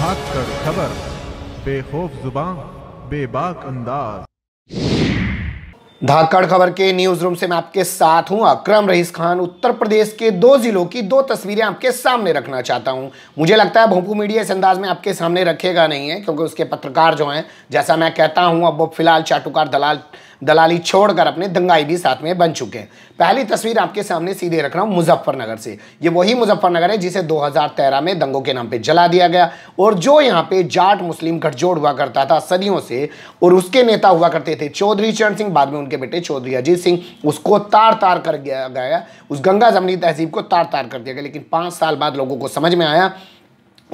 भाग कर खबर बेखौफ जुबान बेबाक अंदाज धाकड़ खबर के न्यूज रूम से मैं आपके साथ हूं अक्रम रईस खान उत्तर प्रदेश के दो जिलों की दो तस्वीरें आपके सामने रखना चाहता हूं मुझे लगता है भोपू मीडिया इस अंदाज में आपके सामने रखेगा नहीं है क्योंकि उसके पत्रकार जो हैं जैसा मैं कहता हूं अब वो फिलहाल चाटुकार दलाल दलाली छोड़कर अपने दंगाई भी साथ में बन चुके हैं पहली तस्वीर आपके सामने सीधे रख रहा हूँ मुजफ्फरनगर से ये वही मुजफ्फरनगर है जिसे 2013 में दंगों के नाम पे जला दिया गया और जो यहाँ पे जाट मुस्लिम गठजोड़ हुआ करता था सदियों से और उसके नेता हुआ करते थे चौधरी चरण सिंह बाद में उनके बेटे चौधरी अजीत सिंह उसको तार तार कर गया गया उस गंगा जमनी तहजीब को तार तार कर दिया गया लेकिन पाँच साल बाद लोगों को समझ में आया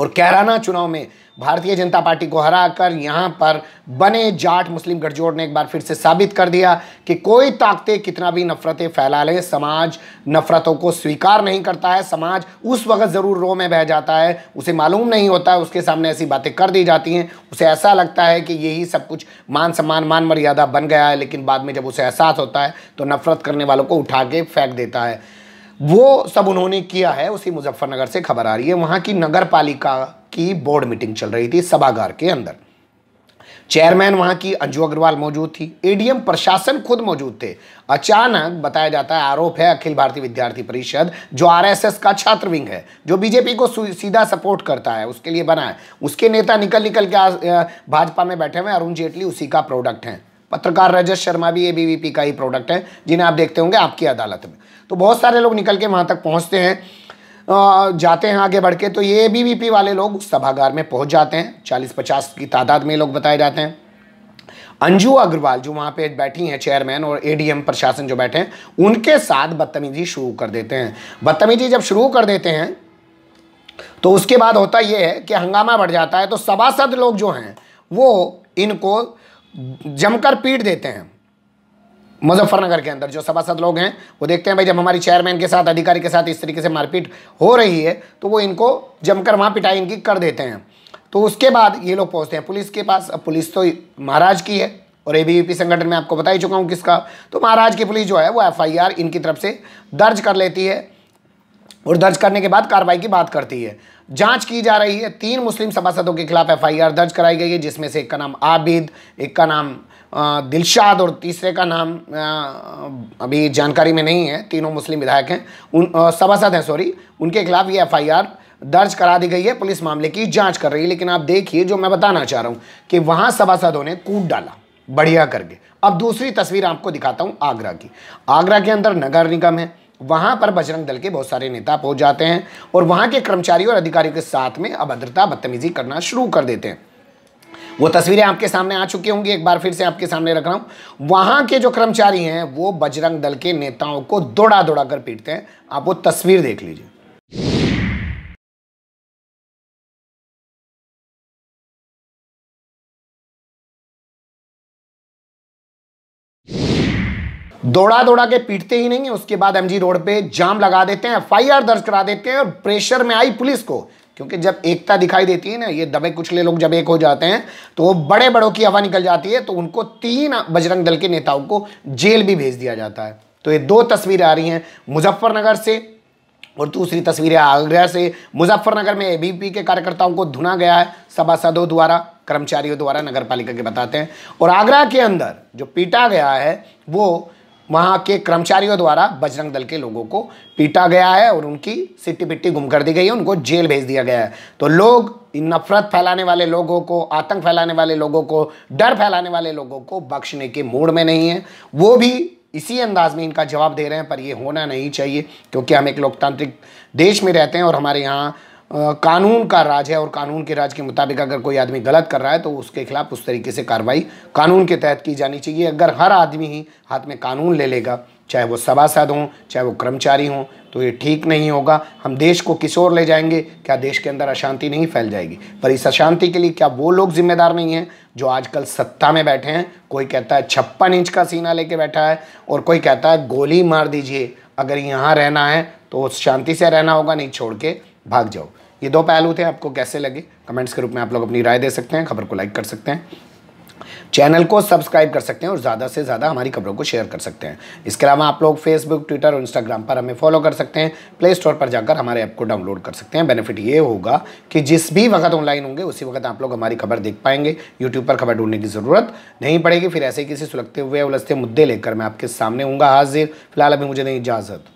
और कैराना चुनाव में भारतीय जनता पार्टी को हराकर यहां पर बने जाट मुस्लिम गठजोड़ ने एक बार फिर से साबित कर दिया कि कोई ताकतें कितना भी नफरतें फैला ले समाज नफरतों को स्वीकार नहीं करता है समाज उस वक्त ज़रूर रो में बह जाता है उसे मालूम नहीं होता है उसके सामने ऐसी बातें कर दी जाती हैं उसे ऐसा लगता है कि यही सब कुछ मान सम्मान मान मर्यादा बन गया है लेकिन बाद में जब उसे एहसास होता है तो नफरत करने वालों को उठा के फेंक देता है वो सब उन्होंने किया है उसी मुजफ्फरनगर से खबर आ रही है वहां की नगर पालिका की बोर्ड मीटिंग चल रही थी सभागार के अंदर चेयरमैन वहां की अंजू अग्रवाल मौजूद थी एडीएम प्रशासन खुद मौजूद थे अचानक बताया जाता है आरोप है अखिल भारतीय विद्यार्थी परिषद जो आरएसएस का छात्र विंग है जो बीजेपी को सीधा सपोर्ट करता है उसके लिए बना है उसके नेता निकल निकल के भाजपा में बैठे हुए अरुण जेटली उसी का प्रोडक्ट है पत्रकार रजत शर्मा भी एबीवीपी का ही प्रोडक्ट है जिन्हें आप देखते होंगे आपकी अदालत में तो बहुत सारे लोग निकल के वहाँ तक पहुँचते हैं जाते हैं आगे बढ़ के तो ये एबीवीपी वाले लोग सभागार में पहुँच जाते हैं चालीस पचास की तादाद में लोग बताए जाते हैं अंजू अग्रवाल जो वहाँ पे बैठी हैं चेयरमैन और एडीएम प्रशासन जो बैठे हैं उनके साथ बदतमीजी शुरू कर देते हैं बदतमीजी जब शुरू कर देते हैं तो उसके बाद होता यह है कि हंगामा बढ़ जाता है तो सभासद लोग जो हैं वो इनको जमकर पीट देते हैं मुजफ्फरनगर के अंदर जो सभासद लोग हैं वो देखते हैं भाई जब हमारी चेयरमैन के साथ अधिकारी के साथ इस तरीके से मारपीट हो रही है तो वो इनको जमकर वहाँ पिटाई इनकी कर देते हैं तो उसके बाद ये लोग पहुँचते हैं पुलिस के पास अब पुलिस तो महाराज की है और ए संगठन में आपको बता ही चुका हूँ किसका तो महाराज की पुलिस जो है वो एफ इनकी तरफ से दर्ज कर लेती है और दर्ज करने के बाद कार्रवाई की बात करती है जांच की जा रही है तीन मुस्लिम सभासदों के खिलाफ एफआईआर दर्ज कराई गई है जिसमें से एक का नाम आबिद एक का नाम दिलशाद और तीसरे का नाम अभी जानकारी में नहीं है तीनों मुस्लिम विधायक हैं उन सभासद हैं सॉरी उनके खिलाफ ये एफआईआर दर्ज करा दी गई है पुलिस मामले की जांच कर रही है लेकिन आप देखिए जो मैं बताना चाह रहा हूँ कि वहाँ सभासदों ने कूट डाला बढ़िया करके अब दूसरी तस्वीर आपको दिखाता हूँ आगरा की आगरा के अंदर नगर निगम है वहां पर बजरंग दल के बहुत सारे नेता पहुंच जाते हैं और वहां के कर्मचारियों और अधिकारियों के साथ में अभद्रता बदतमीजी करना शुरू कर देते हैं वो तस्वीरें आपके सामने आ चुकी होंगी एक बार फिर से आपके सामने रख रहा हूँ वहां के जो कर्मचारी हैं वो बजरंग दल के नेताओं को दौड़ा दौड़ा कर पीटते हैं आप वो तस्वीर देख लीजिए दौड़ा दौड़ा के पीटते ही नहीं है उसके बाद एमजी रोड पे जाम लगा देते हैं एफ दर्ज करा देते हैं और प्रेशर में आई पुलिस को क्योंकि जब एकता दिखाई देती है ना ये दबे कुचले लोग जब एक हो जाते हैं तो वो बड़े बड़ों की हवा निकल जाती है तो उनको तीन बजरंग दल के नेताओं को जेल भी भेज दिया जाता है तो ये दो तस्वीरें आ रही हैं मुजफ्फरनगर से और दूसरी तस्वीरें आगरा से मुजफ्फरनगर में एबीपी के कार्यकर्ताओं को धुना गया है सभासदों द्वारा कर्मचारियों द्वारा नगर पालिका के बताते हैं और आगरा के अंदर जो पीटा गया है वो वहाँ के कर्मचारियों द्वारा बजरंग दल के लोगों को पीटा गया है और उनकी सिट्टी पिट्टी गुम कर दी गई है उनको जेल भेज दिया गया है तो लोग इन नफरत फैलाने वाले लोगों को आतंक फैलाने वाले लोगों को डर फैलाने वाले लोगों को बख्शने के मूड में नहीं है वो भी इसी अंदाज में इनका जवाब दे रहे हैं पर ये होना नहीं चाहिए क्योंकि हम एक लोकतांत्रिक देश में रहते हैं और हमारे यहाँ कानून का राज है और कानून के राज के मुताबिक अगर कोई आदमी गलत कर रहा है तो उसके खिलाफ उस तरीके से कार्रवाई कानून के तहत की जानी चाहिए अगर हर आदमी ही हाथ में कानून ले लेगा चाहे वो सभासद हों चाहे वो कर्मचारी हों तो ये ठीक नहीं होगा हम देश को किस ओर ले जाएंगे क्या देश के अंदर अशांति नहीं फैल जाएगी पर इस अशांति के लिए क्या वो लोग जिम्मेदार नहीं हैं जो आजकल सत्ता में बैठे हैं कोई कहता है छप्पन इंच का सीना लेके बैठा है और कोई कहता है गोली मार दीजिए अगर यहाँ रहना है तो शांति से रहना होगा नहीं छोड़ के भाग जाओ ये दो पहलू थे आपको कैसे लगे कमेंट्स के रूप में आप लोग अपनी राय दे सकते हैं खबर को लाइक कर सकते हैं चैनल को सब्सक्राइब कर सकते हैं और ज़्यादा से ज़्यादा हमारी खबरों को शेयर कर सकते हैं इसके अलावा आप लोग फेसबुक ट्विटर और इंस्टाग्राम पर हमें फॉलो कर सकते हैं प्ले स्टोर पर जाकर हमारे ऐप को डाउनलोड कर सकते हैं बेनिफिट ये होगा कि जिस भी वक्त ऑनलाइन होंगे उसी वक्त आप लोग हमारी खबर देख पाएंगे यूट्यूब पर खबर ढूंढने की ज़रूरत नहीं पड़ेगी फिर ऐसे किसी सुलगते हुए उलझते मुद्दे लेकर मैं आपके सामने हूँ हाजिर फिलहाल अभी मुझे नहीं इजाज़त